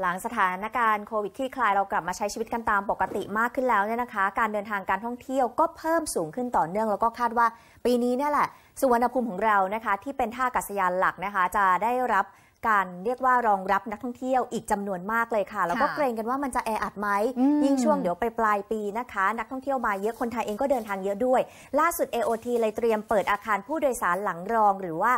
หลังสถานการณ์โควิดที่คลายเรากลับมาใช้ชีวิตกันตามปกติมากขึ้นแล้วเนี่ยนะคะ การเดินทางการท่องเที่ยวก็เพิ่มสูงขึ้นต่อเนื่อง แล้วก็คาดว่าปีนี้เนี่ยแหละ สุวรรณภูมิของเรานะคะ ที่เป็นท่าอากาศยานหลักนะคะ จะได้รับการเรียกว่ารองรับนักท่องเที่ยวอีกจำนวนมากเลยค่ะแล้วก็เกรงกันว่ามันจะแออัดไหมยิ่งช่วงเดี๋ยวไปปลายปีนะคะนักท่องเที่ยวมาเยอะคนไทยเองก็เดินทางเยอะด้วย ล่าสุด AOT เลยเตรียมเปิดอาคารผู้โดยสารหลังรองหรือว่า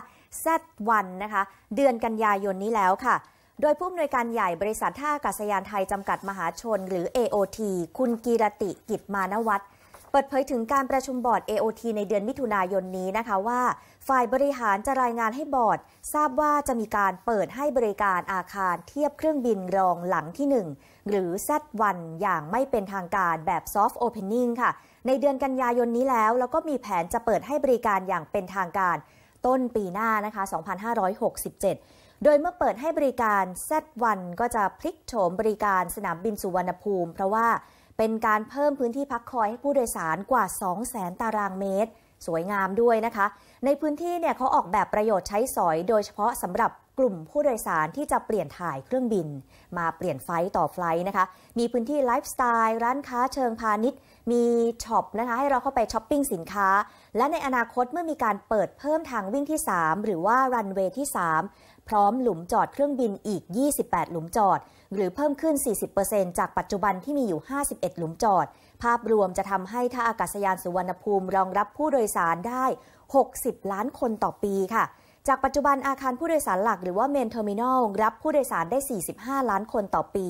Z1 นะคะเดือนกันยายนนี้แล้วค่ะโดยผู้อำนวยการใหญ่บริษัทท่าอากาศยานไทยจำกัดมหาชนหรือ AOT คุณกีรติกิจมานวัตรเปิดเผยถึงการประชุมบอร์ด AOT ในเดือนมิถุนายนนี้นะคะว่า ฝ่ายบริหารจะรายงานให้บอร์ด ทราบว่าจะมีการเปิดให้บริการอาคารเทียบเครื่องบินรองหลังที่ 1 หรือ Z1 อย่างไม่เป็นทางการแบบ Soft Opening ค่ะในเดือนกันยายนนี้แล้วแล้วก็มีแผนจะเปิดให้บริการอย่างเป็นทางการ ต้นปีหน้านะคะ 2567โดยเมื่อเปิดให้บริการ Z1 ก็จะพลิกโฉมบริการสนามบินสุวรรณภูมิ เพราะว่าเป็นการเพิ่มพื้นที่พักคอยให้ผู้โดยสารกว่า 2 0 0แ0 0 ตารางเมตร สวยงามด้วยนะคะ ในพื้นที่เนี่ยเขาออกแบบประโยชน์ใช้สอย โดยเฉพาะสำหรับกลุ่มผู้โดยสารที่จะเปลี่ยนถ่ายเครื่องบิน มาเปลี่ยนไฟต่อไฟนะคะ มีพื้นที่ไลฟ์สไตล์ร้านค้า เชิงพาณิชย์ มีช็อปนะคะให้เราเข้าไปช้อปปิ้งสินค้าและในอนาคตเมื่อมีการเปิดเพิ่มทางวิ่งที่ 3 หรือว่ารันเวย์ที่3พร้อมหลุมจอดเครื่องบินอีก 28 หลุมจอด หรือเพิ่มขึ้น 40%จากปัจจุบันที่มีอยู่ 51 หลุมจอด ภาพรวมจะทำให้ท่าอากาศยานสุวรรณภูมิรองรับผู้โดยสารได้ 60 ล้านคนต่อปีค่ะ จากปัจจุบันอาคารผู้โดยสารหลัก หรือว่าเมนเทอร์มินอลรับผู้โดยสารได้ 45 ล้านคนต่อปี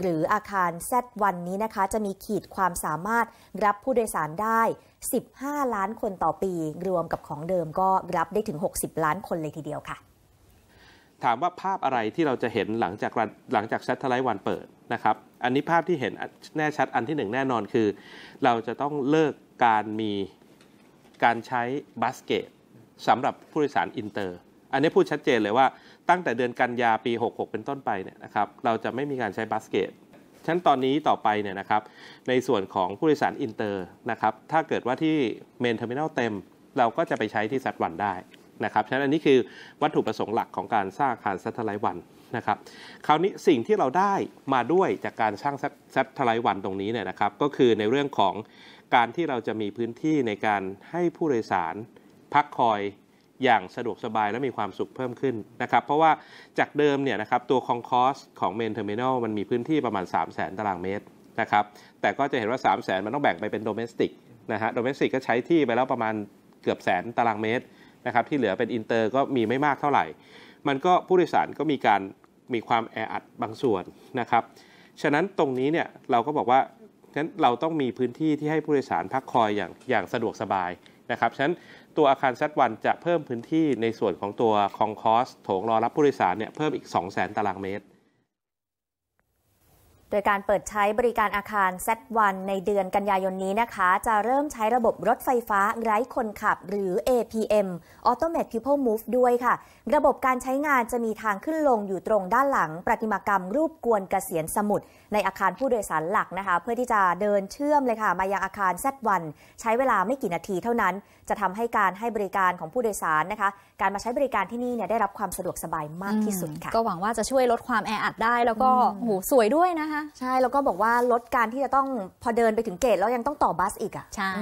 หรืออาคาร Z1 นี้นะคะ จะมีขีดความสามารถรับผู้โดยสารได้ 15 ล้านคนต่อปี รวมกับของเดิมก็รับได้ถึง 60 ล้านคนเลยทีเดียวค่ะถามว่าภาพอะไรที่เราจะเห็นหลังจากหลังจากชัตเทอร์ไลท์วันเปิดนะครับอันนี้ภาพที่เห็นแน่ชัดอันที่หนึ่งแน่นอนคือ เราจะต้องเลิกการมีการใช้บัสเกตสำหรับผู้โดยสารอินเตอร์อันนี้พูดชัดเจนเลยว่า ตั้งแต่เดือนกันยาปี66เป็นต้นไปเนี่ยนะครับเราจะไม่มีการใช้บัสเกต ชั้นตอนนี้ต่อไปเนี่ยนะครับ ในส่วนของผู้โดยสารอินเตอร์นะครับถ้าเกิดว่าที่เมนเทอร์มินอลเต็มเราก็จะไปใช้ที่ซัดวันได้นะครับฉะนั้นอันนี้คือวัตถุประสงค์หลักของการสร้างอาคารซัตเทไลท์วันนะครับ คราวนี้สิ่งที่เราได้มาด้วยจากการสร้างซัตเทไลท์วันตรงนี้เนี่ยนะครับ ก็คือในเรื่องของการที่เราจะมีพื้นที่ในการให้ผู้โดยสารพักคอยอย่างสะดวกสบายและมีความสุขเพิ่มขึ้นนะครับ เพราะว่าจากเดิมเนี่ยนะครับ ตัวคองคอสของเมนเทอร์มินอลมันมีพื้นที่ประมาณ 3 0 0 0 0 0ตารางเมตรนะครับ แต่ก็จะเห็นว่า3 0 0 0 0 0 มันต้องแบ่งไปเป็นโดเมสติกนะฮะ โดเมสติกก็ใช้ที่ไปแล้วประมาณเกือบแสนตารางเมตรนะครับที่เหลือเป็นอินเตอร์ก็มีไม่มากเท่าไหร่ มันก็ผู้โดยสารก็มีการมีความแออัดบางส่วนนะครับ ฉะนั้นตรงนี้เนี่ยเราก็บอกว่า ฉะนั้นเราต้องมีพื้นที่ที่ให้ผู้โดยสารพักคอยอย่างอย่างสะดวกสบายนะครับฉะนั้นตัวอาคารซัดวันจะเพิ่มพื้นที่ในส่วนของตัวคองคอสโถงรอรับผู้โดยสารเนี่ยเพิ่มอีก 2 0 0 0 0 0 ตารางเมตรดยการเปิดใช้บริการอาคารซวันในเดือนกันยายนนี้นะคะ จะเริ่มใช้ระบบรถไฟฟ้า ไร้คนขับ หรือ APM Automate People Move ด้วยค่ะ ระบบการใช้งานจะมีทางขึ้นลงอยู่ตรงด้านหลังประติมากรรมรูปกวนกเกษียณสมุทรในอาคารผู้โดยสารหลักนะคะ เพื่อที่จะเดินเชื่อมเลยค่ะ มายังอาคารซวันใช้เวลาไม่กี่นาทีเท่านั้น จะทำให้การให้บริการของผู้โดยสารนะคะ การมาใช้บริการที่นี่เนี่ยได้รับความสะดวกสบายมากที่สุดค่ะ ก็หวังว่าจะช่วยลดความแออัดได้ แล้วก็โอ้โหสวยด้วยนะคะใช่ แล้วก็บอกว่าลดการที่จะต้องพอเดินไปถึงเกตแล้วยังต้องต่อบัสอีกอ่ะใช่